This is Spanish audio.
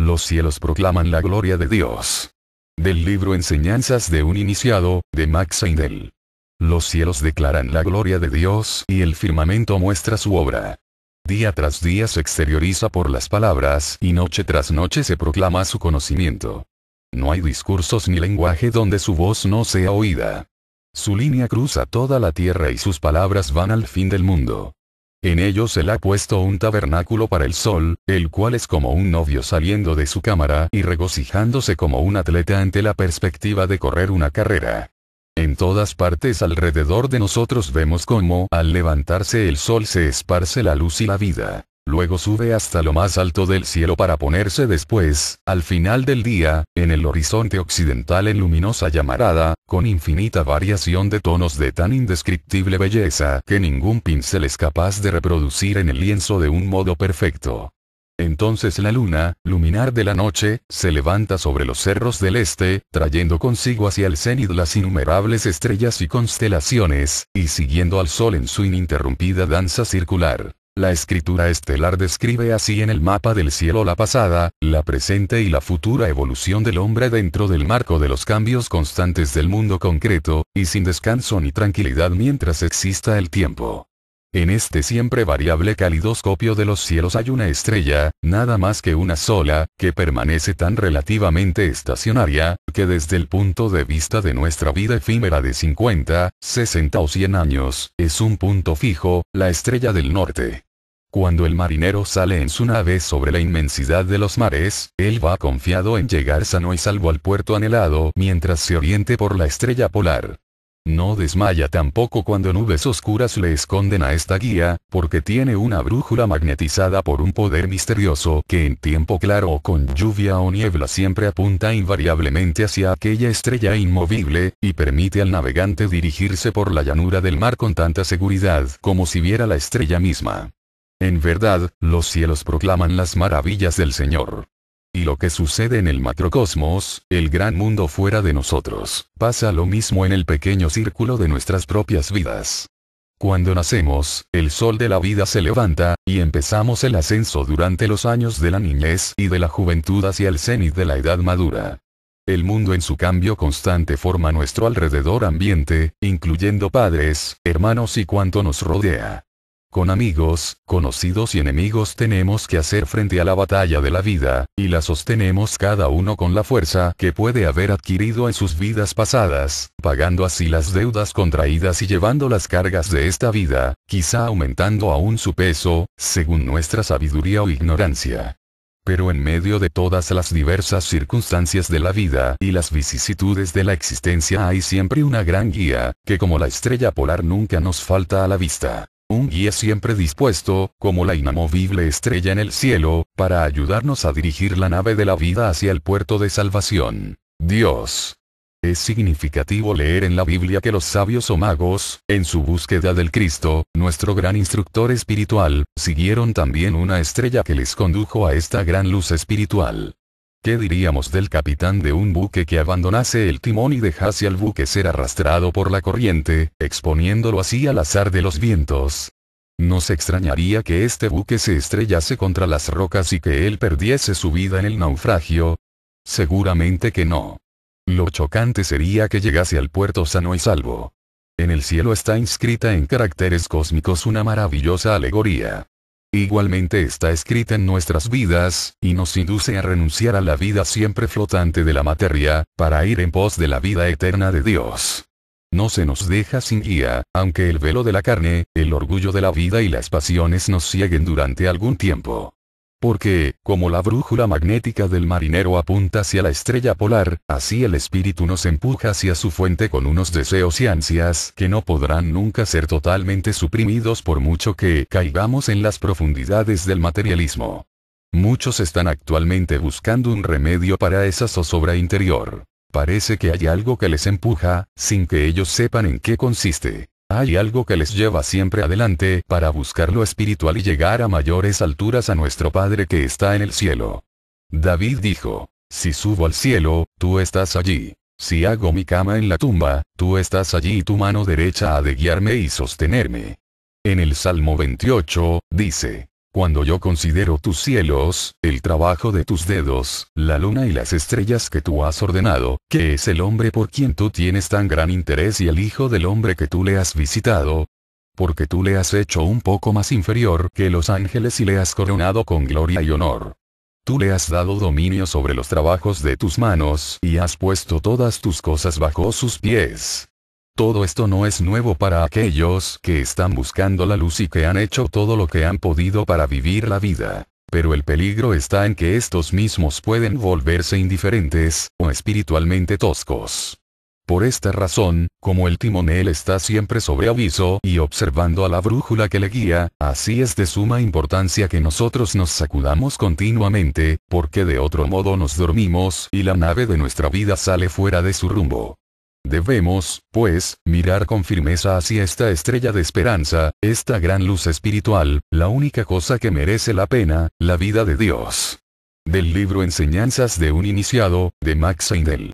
Los cielos proclaman la gloria de Dios. Del libro Enseñanzas de un iniciado, de Max Heindel. Los cielos declaran la gloria de Dios y el firmamento muestra su obra. Día tras día se exterioriza por las palabras y noche tras noche se proclama su conocimiento. No hay discursos ni lenguaje donde su voz no sea oída. Su línea cruza toda la tierra y sus palabras van al fin del mundo. En ellos él ha puesto un tabernáculo para el sol, el cual es como un novio saliendo de su cámara y regocijándose como un atleta ante la perspectiva de correr una carrera. En todas partes alrededor de nosotros vemos cómo, al levantarse el sol se esparce la luz y la vida. Luego sube hasta lo más alto del cielo para ponerse después, al final del día, en el horizonte occidental en luminosa llamarada, con infinita variación de tonos de tan indescriptible belleza que ningún pincel es capaz de reproducir en el lienzo de un modo perfecto. Entonces la luna, luminar de la noche, se levanta sobre los cerros del este, trayendo consigo hacia el cenit las innumerables estrellas y constelaciones, y siguiendo al sol en su ininterrumpida danza circular. La escritura estelar describe así en el mapa del cielo la pasada, la presente y la futura evolución del hombre dentro del marco de los cambios constantes del mundo concreto, y sin descanso ni tranquilidad mientras exista el tiempo. En este siempre variable calidoscopio de los cielos hay una estrella, nada más que una sola, que permanece tan relativamente estacionaria, que desde el punto de vista de nuestra vida efímera de 50, 60 o 100 años, es un punto fijo, la estrella del norte. Cuando el marinero sale en su nave sobre la inmensidad de los mares, él va confiado en llegar sano y salvo al puerto anhelado mientras se oriente por la estrella polar. No desmaya tampoco cuando nubes oscuras le esconden a esta guía, porque tiene una brújula magnetizada por un poder misterioso que en tiempo claro o con lluvia o niebla siempre apunta invariablemente hacia aquella estrella inmovible, y permite al navegante dirigirse por la llanura del mar con tanta seguridad como si viera la estrella misma. En verdad, los cielos proclaman las maravillas del Señor. Y lo que sucede en el macrocosmos, el gran mundo fuera de nosotros, pasa lo mismo en el pequeño círculo de nuestras propias vidas. Cuando nacemos, el sol de la vida se levanta, y empezamos el ascenso durante los años de la niñez y de la juventud hacia el cenit de la edad madura. El mundo en su cambio constante forma nuestro alrededor ambiente, incluyendo padres, hermanos y cuanto nos rodea. Con amigos, conocidos y enemigos tenemos que hacer frente a la batalla de la vida, y la sostenemos cada uno con la fuerza que puede haber adquirido en sus vidas pasadas, pagando así las deudas contraídas y llevando las cargas de esta vida, quizá aumentando aún su peso, según nuestra sabiduría o ignorancia. Pero en medio de todas las diversas circunstancias de la vida y las vicisitudes de la existencia hay siempre una gran guía, que como la estrella polar nunca nos falta a la vista un guía siempre dispuesto, como la inamovible estrella en el cielo, para ayudarnos a dirigir la nave de la vida hacia el puerto de salvación. Dios. Es significativo leer en la Biblia que los sabios o magos, en su búsqueda del Cristo, nuestro gran instructor espiritual, siguieron también una estrella que les condujo a esta gran luz espiritual. ¿Qué diríamos del capitán de un buque que abandonase el timón y dejase al buque ser arrastrado por la corriente, exponiéndolo así al azar de los vientos? Nos extrañaría que este buque se estrellase contra las rocas y que él perdiese su vida en el naufragio. Seguramente que no. Lo chocante sería que llegase al puerto sano y salvo. En el cielo está inscrita en caracteres cósmicos una maravillosa alegoría igualmente está escrita en nuestras vidas, y nos induce a renunciar a la vida siempre flotante de la materia, para ir en pos de la vida eterna de Dios. No se nos deja sin guía, aunque el velo de la carne, el orgullo de la vida y las pasiones nos cieguen durante algún tiempo. Porque, como la brújula magnética del marinero apunta hacia la estrella polar, así el espíritu nos empuja hacia su fuente con unos deseos y ansias que no podrán nunca ser totalmente suprimidos por mucho que caigamos en las profundidades del materialismo. Muchos están actualmente buscando un remedio para esa zozobra interior. Parece que hay algo que les empuja, sin que ellos sepan en qué consiste. Hay algo que les lleva siempre adelante para buscar lo espiritual y llegar a mayores alturas a nuestro Padre que está en el cielo. David dijo, Si subo al cielo, tú estás allí. Si hago mi cama en la tumba, tú estás allí y tu mano derecha ha de guiarme y sostenerme. En el Salmo 28, dice, cuando yo considero tus cielos, el trabajo de tus dedos, la luna y las estrellas que tú has ordenado, que es el hombre por quien tú tienes tan gran interés y el hijo del hombre que tú le has visitado, porque tú le has hecho un poco más inferior que los ángeles y le has coronado con gloria y honor. Tú le has dado dominio sobre los trabajos de tus manos y has puesto todas tus cosas bajo sus pies. Todo esto no es nuevo para aquellos que están buscando la luz y que han hecho todo lo que han podido para vivir la vida. Pero el peligro está en que estos mismos pueden volverse indiferentes, o espiritualmente toscos. Por esta razón, como el timonel está siempre sobre aviso y observando a la brújula que le guía, así es de suma importancia que nosotros nos sacudamos continuamente, porque de otro modo nos dormimos y la nave de nuestra vida sale fuera de su rumbo. Debemos, pues, mirar con firmeza hacia esta estrella de esperanza, esta gran luz espiritual, la única cosa que merece la pena, la vida de Dios. Del libro Enseñanzas de un Iniciado, de Max Heindel.